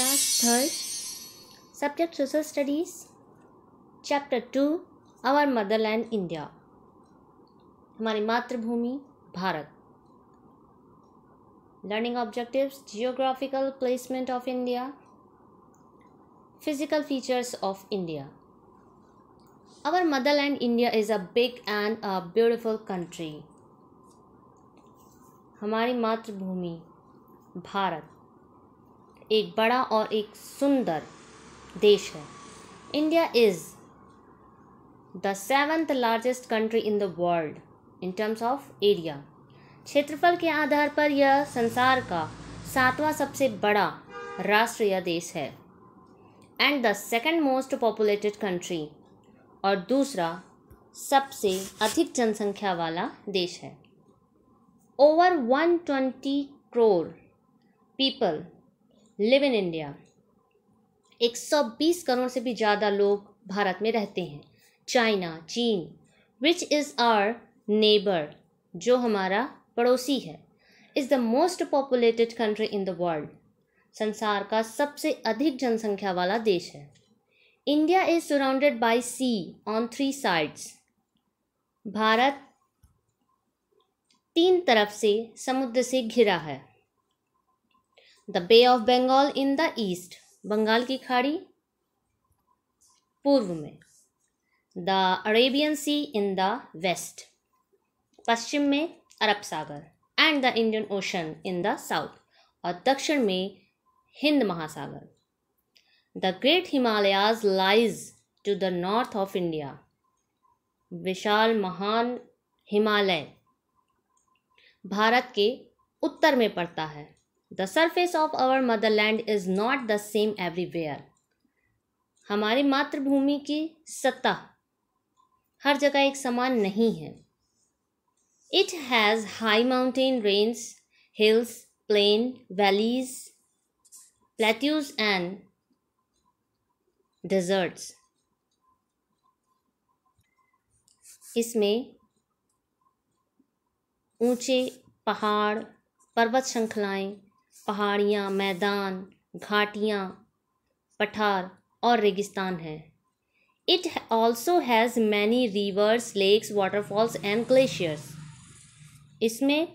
class 3rd subject social studies chapter 2 our motherland india हमारी मातृभूमि भारत learning objectives geographical placement of India physical features of India our motherland india is a big and a beautiful country हमारी मातृभूमि भारत एक बड़ा और एक सुंदर देश है India is the seventh largest country in the world in terms of area क्षेत्रफल के आधार पर यह संसार का सातवां सबसे बड़ा राष्ट्रीय देश है and the second most populated country और दूसरा सबसे अधिक जनसंख्या वाला देश है over one twenty crore people live in India 120 crore से भी ज़्यादा लोग भारत में रहते हैं चाइना चीन विच इज़ आर नेबर जो हमारा पड़ोसी है is the most populated country in the world संसार का सबसे अधिक जनसंख्या वाला देश है India is surrounded by sea on three sides भारत तीन तरफ से समुद्र से घिरा है the bay of Bengal in the east Bengal की खाड़ी पूर्व में the Arabian sea in the west पश्चिम में अरब सागर and the Indian ocean in the south और दक्षिण में हिंद महासागर the great Himalayas lies to the north of India विशाल महान हिमालय भारत के उत्तर में पड़ता है the surface of our motherland is not the same everywhere हमारी मातृभूमि की सतह हर जगह एक समान नहीं है it has high mountain range hills plain valleys plateaus and deserts इसमें ऊंचे पहाड़ पर्वत श्रृंखलाएं पहाड़ियाँ मैदान घाटियाँ पठार और रेगिस्तान है it also has many rivers lakes waterfalls and glaciers इसमें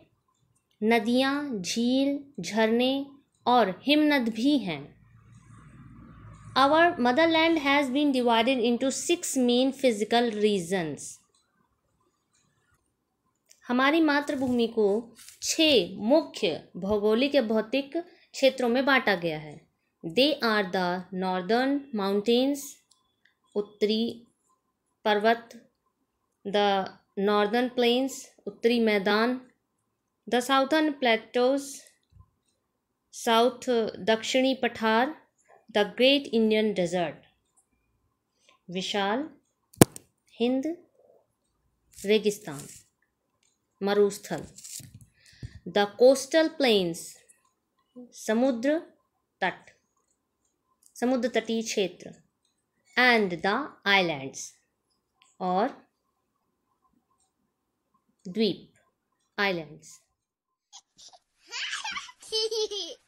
नदियाँ झील झरने और हिमनद भी हैं our motherland has been divided into six main physical regions हमारी मातृभूमि को छः मुख्य भौगोलिक या भौतिक क्षेत्रों में बांटा गया है they are the northern mountains उत्तरी पर्वत द नॉर्दर्न प्लेन्स उत्तरी मैदान द साउथर्न प्लेटोज साउथ दक्षिणी पठार द ग्रेट इंडियन डेजर्ट विशाल हिंद रेगिस्तान मरुस्थल द कोस्टल प्लेन्स समुद्र तट समुद्र तटीय क्षेत्र एंड द आइलैंड्स और द्वीप आइलैंड्स